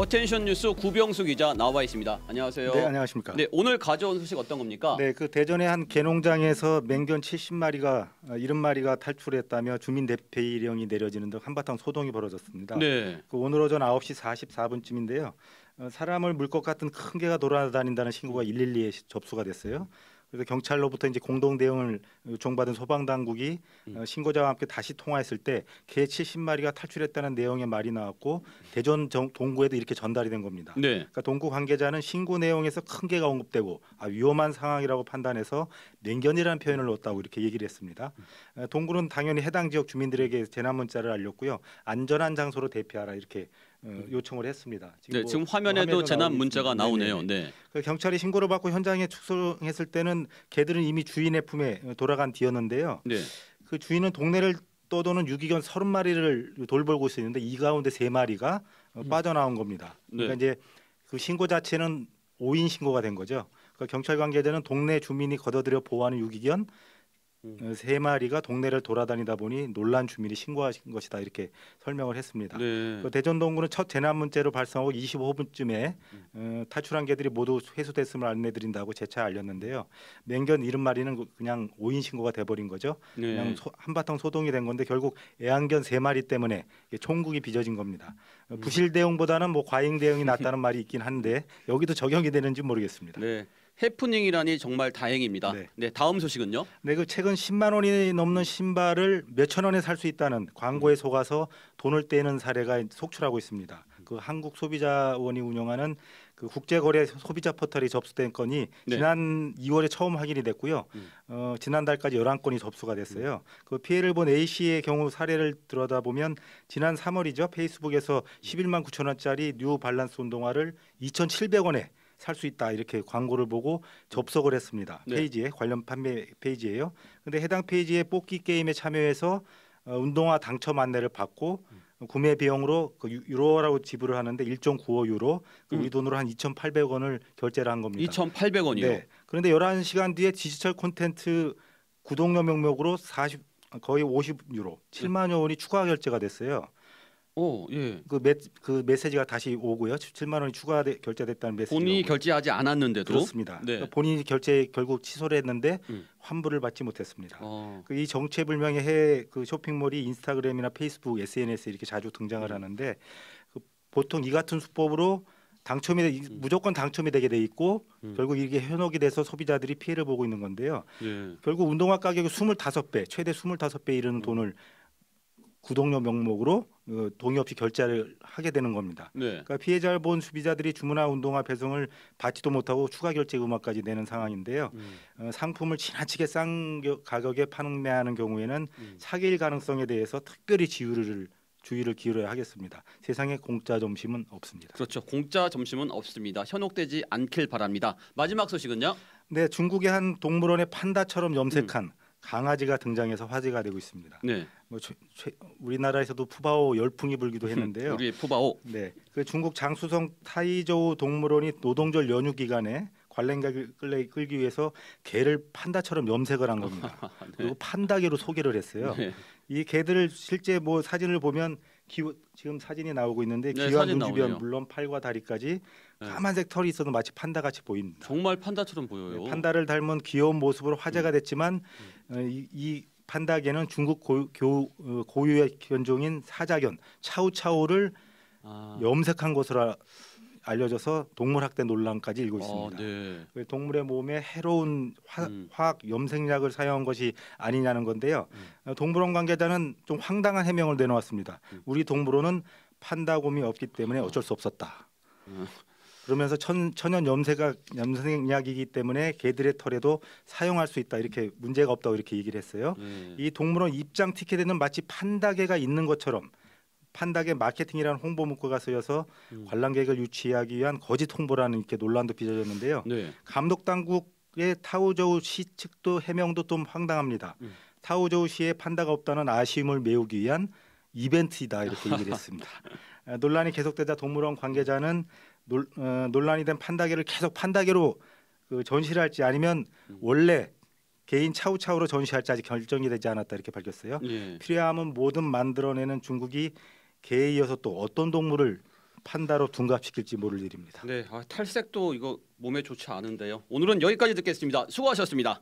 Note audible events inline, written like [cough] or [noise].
어텐션 뉴스 구병수 기자 나와 있습니다. 안녕하세요. 네, 안녕하십니까. 네, 오늘 가져온 소식 어떤 겁니까? 네, 그 대전의 한 개농장에서 맹견 70마리가 이런 어, 마리가 탈출했다며 주민 대피령이 내려지는 등 한바탕 소동이 벌어졌습니다. 네. 그 오늘 오전 9시 44분쯤인데요. 어, 사람을 물 것 같은 큰 개가 돌아다닌다는 신고가 112에 접수가 됐어요. 그래서 경찰로부터 이제 공동 대응을 요청받은 소방 당국이 음. 어, 신고자와 함께 다시 통화했을 때 개 70마리가 탈출했다는 내용의 말이 나왔고 대전 정, 동구에도 이렇게 전달이 된 겁니다. 네. 그러니까 동구 관계자는 신고 내용에서 큰 개가 언급되고 아, 위험한 상황이라고 판단해서 냉견이라는 표현을 넣었다고 이렇게 얘기를 했습니다. 어, 동구는 당연히 해당 지역 주민들에게 재난 문자를 알렸고요. 안전한 장소로 대피하라 이렇게 음. 어, 요청을 했습니다. 지금, 네, 뭐 지금 화면에도 재난 문자가 나오네요. 네. 그 경찰이 신고를 받고 현장에 축소했을 때는 개들은 이미 주인의 품에 돌아간 뒤였는데요. 네. 그 주인은 동네를 떠도는 유기견 서른 마리를 돌보고 있었는데 이 가운데 세 마리가 어, 음. 빠져나온 겁니다. 네. 그러니까 이제 그 신고 자체는 오인 신고가 된 거죠. 그 경찰 관계자는 동네 주민이 걷어들여 보호하는 유기견 음. 어, 세 마리가 동네를 돌아다니다 보니 놀란 주민이 신고하신 것이다 이렇게 설명을 했습니다. 네. 그 대전동구는 첫 재난문제로 발생하고 25분쯤에 음. 어, 탈출한 개들이 모두 회수됐음을 안내드린다고 재차 알렸는데요. 맹견 70마리는 그 그냥 오인 신고가 돼버린 거죠. 네. 그냥 소, 한바탕 소동이 된 건데 결국 애완견 세 마리 때문에 총국이 빚어진 겁니다. 어, 음. 부실 대응보다는 뭐 과잉 대응이 낫다는 말이 있긴 한데 여기도 적용이 되는지 모르겠습니다. 네. 해프닝이라니 정말 다행입니다. 네, 네 다음 소식은요. 네, 그 최근 10만 원이 넘는 신발을 몇 천 원에 살 수 있다는 광고에 속아서 돈을 떼는 사례가 속출하고 있습니다. 그 한국 소비자원이 운영하는 그 국제거래 소비자 포털이 접수된 건이 네. 지난 2월에 처음 확인이 됐고요. 음. 어, 지난달까지 11건이 접수가 됐어요. 음. 그 피해를 본 A 씨의 경우 사례를 들여다보면 지난 3월이죠. 페이스북에서 11만 9천 원짜리 뉴 발란스 운동화를 2,700원에 살수 있다 이렇게 광고를 보고 접속을 했습니다. 네. 페이지에 관련 판매 페이지예요. 근데 해당 페이지에 뽑기 게임에 참여해서 어, 운동화 당첨 안내를 받고 음. 구매 비용으로 그 유로라고 지불을 하는데 1.95 유로 그 우리 음. 돈으로 한 2,800원을 결제를 한 겁니다. 2,800원이요. 네. 그런데 11시간 뒤에 디지털 콘텐츠 구독료 명목으로 40 거의 50유로 7만여 원이 추가 결제가 됐어요. 오, 예. 그, 메, 그 메시지가 다시 오고요. 7만 원이 추가 결제됐다는 메시지. 본인이 오고. 결제하지 않았는데도 그렇습니다. 네. 그러니까 본인이 결제 결국 취소를 했는데 음. 환불을 받지 못했습니다. 어. 그이 정체불명의 해그 쇼핑몰이 인스타그램이나 페이스북, SNS 이렇게 자주 등장을 음. 하는데 그 보통 이 같은 수법으로 당첨이 음. 무조건 당첨이 되게 돼 있고 음. 결국 이게 현혹이 돼서 소비자들이 피해를 보고 있는 건데요. 예. 결국 운동화 가격이 25배, 최대 25배 이르는 음. 돈을 구독료 명목으로 어, 동의 없이 결제를 하게 되는 겁니다. 네. 그러니까 피해자를 본 소비자들이 주문한 운동화 배송을 받지도 못하고 추가 결제 금액까지 내는 상황인데요. 음. 어, 상품을 지나치게 싼 가격에 판매하는 경우에는 음. 사기일 가능성에 대해서 특별히 지유를 주의를 기울여야 하겠습니다. 세상에 공짜 점심은 없습니다. 그렇죠. 공짜 점심은 없습니다. 현혹되지 않길 바랍니다. 마지막 소식은요? 네, 중국의 한 동물원의 판다처럼 염색한 음. 강아지가 등장해서 화제가 되고 있습니다. 네. 뭐 최, 최, 우리나라에서도 푸바오 열풍이 불기도 [laughs] 했는데요. 우리 푸바오. 네. 그 중국 장쑤성 타이저우 동물원이 노동절 연휴 기간에 관람객을 끌기 위해서 개를 판다처럼 염색을 한 겁니다. [laughs] 네. 그리고 판다개로 소개를 했어요. 네. 이 개들을 실제 뭐 사진을 보면 기 지금 사진이 나오고 있는데 네, 귀한 눈주변 물론 팔과 다리까지 예. 까만색 털이 있어도 마치 판다 같이 보인다. 정말 판다처럼 보여요. 예, 판다를 닮은 귀여운 모습으로 화제가 음. 됐지만 음. 어, 이, 이 판다계는 중국 고, 교, 어, 고유의 견종인 사자견 차우차우를 아. 염색한 것으로 알려져서 동물학대 논란까지 일고 아, 있습니다. 아, 네. 동물의 몸에 해로운 화, 음. 학 염색약을 사용한 것이 아니냐는 건데요. 음. 어, 동물원 관계자는 좀 황당한 해명을 내놓았습니다. 음. 우리 동물원은 판다곰이 없기 때문에 아. 어쩔 수 없었다. 음. 그러면서 천, 천연 염색약, 염색약이기 때문에 개들의 털에도 사용할 수 있다 이렇게 문제가 없다고 이렇게 얘기를 했어요. 예. 이 동물원 입장 티켓에는 마치 판다개가 있는 것처럼 판다의 마케팅이라는 홍보 문구가 쓰여서 음. 관람객을 유치하기 위한 거짓 홍보라는 이렇게 논란도 빚어졌는데요. 네. 감독 당국의 타오저우 시 측도 해명도 좀 황당합니다. 음. 타오저우 시에 판다가 없다는 아쉬움을 메우기 위한 이벤트이다 이렇게 얘기를 했습니다. [laughs] 논란이 계속되자 동물원 관계자는 논, 어, 논란이 된 판다계를 계속 판다계로 그 전시할지 를 아니면 음. 원래 개인 차우차우로 전시할지 아직 결정이 되지 않았다 이렇게 밝혔어요. 예. 필요하면 모든 만들어내는 중국이 개에 이어서 또 어떤 동물을 판다로 둔갑시킬지 모를 일입니다. 네, 아, 탈색도 이거 몸에 좋지 않은데요. 오늘은 여기까지 듣겠습니다. 수고하셨습니다.